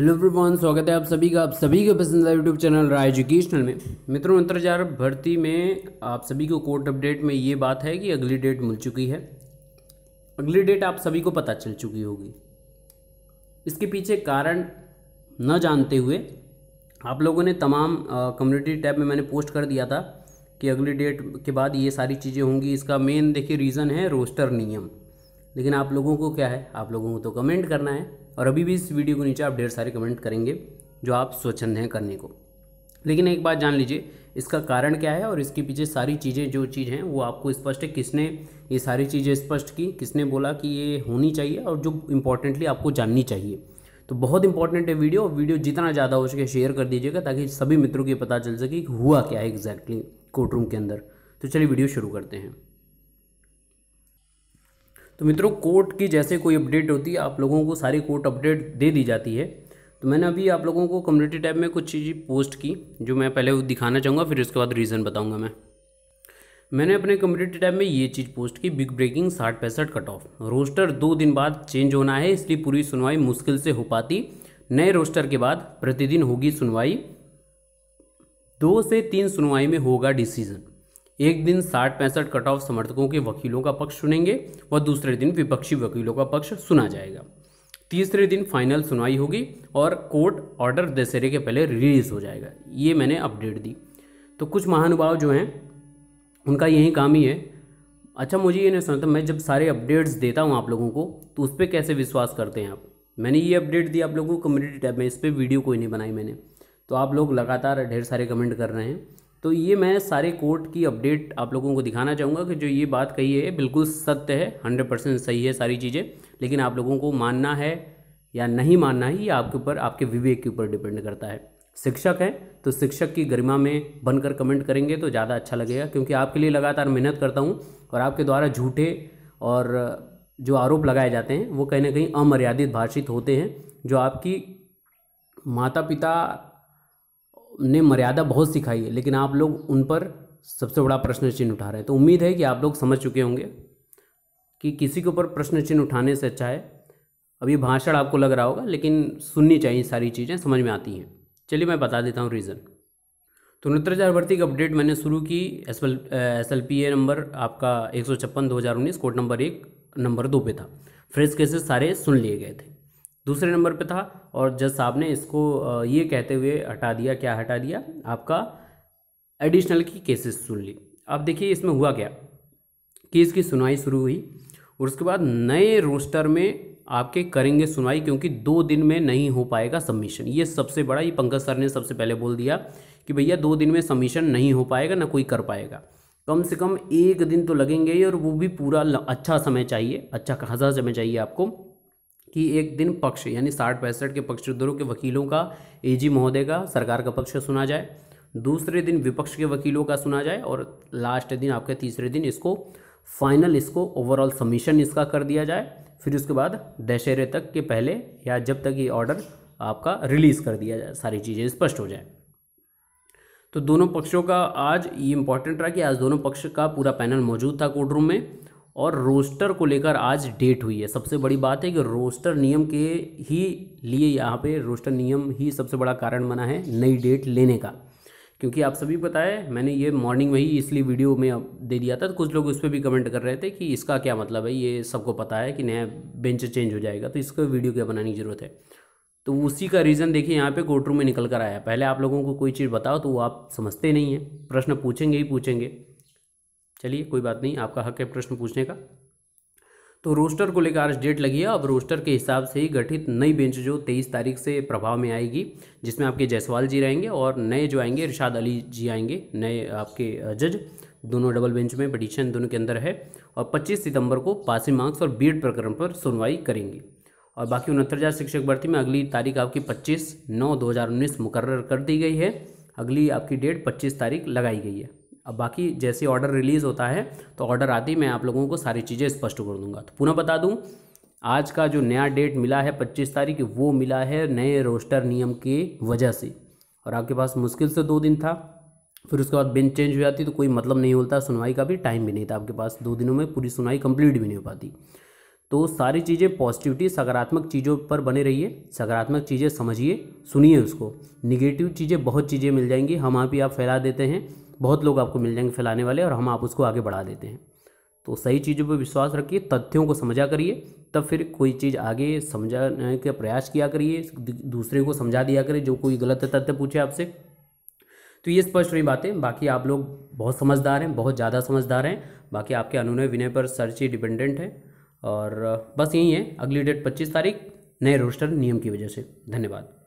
hello everyone स्वागत है आप सभी का आप सभी के पसंदीदा यूट्यूब चैनल राय एजुकेशनल में मित्रों अंतर्जार भर्ती में आप सभी को कोर्ट अपडेट में ये बात है कि अगली डेट मिल चुकी है अगली डेट आप सभी को पता चल चुकी होगी इसके पीछे कारण न जानते हुए आप लोगों ने तमाम कम्युनिटी टैब में मैंने पोस्ट कर दिया था कि अगली डेट के बाद ये सारी चीज़ें होंगी इसका मेन देखिए रीज़न है रोस्टर नियम लेकिन आप लोगों को क्या है आप लोगों को तो कमेंट करना है और अभी भी इस वीडियो के नीचे आप ढेर सारे कमेंट करेंगे जो आप स्वच्छंद हैं करने को लेकिन एक बात जान लीजिए इसका कारण क्या है और इसके पीछे सारी चीज़ें जो चीज़ हैं वो आपको स्पष्ट है किसने ये सारी चीज़ें स्पष्ट की किसने बोला कि ये होनी चाहिए और जो इम्पोर्टेंटली आपको जाननी चाहिए तो बहुत इंपॉर्टेंट है वीडियो वीडियो जितना ज़्यादा हो सके शेयर कर दीजिएगा ताकि सभी मित्रों को पता चल सके कि हुआ क्या है एग्जैक्टली कोर्ट रूम के अंदर तो चलिए वीडियो शुरू करते हैं तो मित्रों कोर्ट की जैसे कोई अपडेट होती है आप लोगों को सारी कोर्ट अपडेट दे दी जाती है तो मैंने अभी आप लोगों को कम्युनिटी टैब में कुछ चीज़ें पोस्ट की जो मैं पहले दिखाना चाहूँगा फिर उसके बाद रीज़न बताऊँगा मैं मैंने अपने कम्युनिटी टैब में ये चीज़ पोस्ट की बिग ब्रेकिंग साठ पैंसठ कट ऑफ रोस्टर दो दिन बाद चेंज होना है इसलिए पूरी सुनवाई मुश्किल से हो पाती नए रोस्टर के बाद प्रतिदिन होगी सुनवाई दो से तीन सुनवाई में होगा डिसीजन एक दिन साठ पैंसठ कट ऑफ समर्थकों के वकीलों का पक्ष सुनेंगे व दूसरे दिन विपक्षी वकीलों का पक्ष सुना जाएगा तीसरे दिन फाइनल सुनवाई होगी और कोर्ट ऑर्डर दशहरे के पहले रिलीज़ हो जाएगा ये मैंने अपडेट दी तो कुछ महानुभाव जो हैं उनका यही काम ही है अच्छा मुझे ये नहीं समझता मैं जब सारे अपडेट्स देता हूँ आप लोगों को तो उस पर कैसे विश्वास करते हैं आप मैंने ये अपडेट दिया आप लोगों को कम्युनिटी टैब में इस पर वीडियो कोई नहीं बनाई मैंने तो आप लोग लगातार ढेर सारे कमेंट कर रहे हैं तो ये मैं सारे कोर्ट की अपडेट आप लोगों को दिखाना चाहूँगा कि जो ये बात कही है बिल्कुल सत्य है हंड्रेड परसेंट सही है सारी चीज़ें लेकिन आप लोगों को मानना है या नहीं मानना है ये आपके ऊपर आपके विवेक के ऊपर डिपेंड करता है शिक्षक हैं तो शिक्षक की गरिमा में बनकर कमेंट करेंगे तो ज़्यादा अच्छा लगेगा क्योंकि आपके लिए लगातार मेहनत करता हूँ और आपके द्वारा झूठे और जो आरोप लगाए जाते हैं वो कहीं ना कहीं अमर्यादित भाषित होते हैं जो आपकी माता पिता ने मर्यादा बहुत सिखाई है लेकिन आप लोग उन पर सबसे बड़ा प्रश्न चिन्ह उठा रहे हैं तो उम्मीद है कि आप लोग समझ चुके होंगे कि किसी के ऊपर प्रश्न चिन्ह उठाने से अच्छा है अभी भाषण आपको लग रहा होगा लेकिन सुननी चाहिए सारी चीज़ें समझ में आती हैं चलिए मैं बता देता हूँ रीज़न तो नृत्याचार भर्ती की अपडेट मैंने शुरू की S L S L P A number आपका एक सौ छप्पन दो हज़ार उन्नीस कोड नंबर एक नंबर दो पे था फ्रेश केसेस सारे सुन लिए गए थे दूसरे नंबर पे था और जज साहब ने इसको ये कहते हुए हटा दिया क्या हटा दिया आपका एडिशनल की केसेस सुन ली अब देखिए इसमें हुआ क्या केस की सुनवाई शुरू हुई और उसके बाद नए रोस्टर में आपके करेंगे सुनवाई क्योंकि दो दिन में नहीं हो पाएगा सबमिशन ये सबसे बड़ा ये पंकज सर ने सबसे पहले बोल दिया कि भैया दो दिन में सबमिशन नहीं हो पाएगा ना कोई कर पाएगा कम से कम एक दिन तो लगेंगे ही और वो भी पूरा अच्छा समय चाहिए अच्छा खासा समय चाहिए आपको कि एक दिन पक्ष यानी साठ पैंसठ के पक्षधरों के वकीलों का एजी महोदय का सरकार का पक्ष सुना जाए दूसरे दिन विपक्ष के वकीलों का सुना जाए और लास्ट दिन आपके तीसरे दिन इसको फाइनल इसको ओवरऑल सबमिशन इसका कर दिया जाए फिर उसके बाद दशहरे तक के पहले या जब तक ये ऑर्डर आपका रिलीज़ कर दिया जाए सारी चीज़ें स्पष्ट हो जाए तो दोनों पक्षों का आज ये इम्पॉर्टेंट रहा कि आज दोनों पक्ष का पूरा पैनल मौजूद था कोर्ट रूम में और रोस्टर को लेकर आज डेट हुई है सबसे बड़ी बात है कि रोस्टर नियम के ही लिए यहाँ पे रोस्टर नियम ही सबसे बड़ा कारण बना है नई डेट लेने का क्योंकि आप सभी पता है मैंने ये मॉर्निंग में ही इसलिए वीडियो में दे दिया था तो कुछ लोग उस पर भी कमेंट कर रहे थे कि इसका क्या मतलब है ये सबको पता है कि नया बेंच चेंज हो जाएगा तो इसको वीडियो क्या बनाने की ज़रूरत है तो उसी का रीज़न देखिए यहाँ पे कोर्ट रूम में निकल कर आया पहले आप लोगों को कोई चीज़ बताओ तो वो आप समझते नहीं हैं प्रश्न पूछेंगे ही पूछेंगे चलिए कोई बात नहीं आपका हक है प्रश्न पूछने का तो रोस्टर को लेकर आज डेट लगी है अब रोस्टर के हिसाब से ही गठित नई बेंच जो तेईस तारीख से प्रभाव में आएगी जिसमें आपके जायसवाल जी रहेंगे और नए जो आएंगे इरशाद अली जी आएंगे नए आपके जज दोनों डबल बेंच में पटिशन दोनों के अंदर है और 25 सितंबर को पासिंग मार्क्स और बीएड प्रकरण पर सुनवाई करेंगे और बाकी उनहत्तर हज़ार शिक्षक भर्ती में अगली तारीख आपकी 25 नौ 2019 मुकर्र कर दी गई है अगली आपकी डेट 25 तारीख लगाई गई है अब बाकी जैसे ऑर्डर रिलीज़ होता है तो ऑर्डर आते ही मैं आप लोगों को सारी चीज़ें स्पष्ट कर दूंगा तो पुनः बता दूं आज का जो नया डेट मिला है पच्चीस तारीख वो मिला है नए रोस्टर नियम के वजह से और आपके पास मुश्किल से दो दिन था फिर उसके बाद बेंच चेंज हो जाती तो कोई मतलब नहीं होता सुनवाई का भी टाइम भी नहीं था आपके पास दो दिनों में पूरी सुनवाई कंप्लीट भी नहीं हो पाती तो सारी चीज़ें पॉजिटिविटी सकारात्मक चीज़ों पर बने रहिए सकारात्मक चीज़ें समझिए सुनिए उसको निगेटिव चीज़ें बहुत चीज़ें मिल जाएंगी हम आप ही आप फैला देते हैं बहुत लोग आपको मिल जाएंगे फैलाने वाले और हम आप उसको आगे बढ़ा देते हैं तो सही चीज़ों पर विश्वास रखिए तथ्यों को समझा करिए तब फिर कोई चीज़ आगे समझाने का प्रयास किया करिए दूसरे को समझा दिया करिए जो कोई गलत तथ्य पूछे आपसे तो ये स्पष्ट रही बातें बाकी आप लोग बहुत समझदार हैं बहुत ज़्यादा समझदार हैं बाकी आपके अनुनय विनय पर सर्च ही डिपेंडेंट है और बस यही है अगली डेट पच्चीस तारीख नए रोस्टर नियम की वजह से धन्यवाद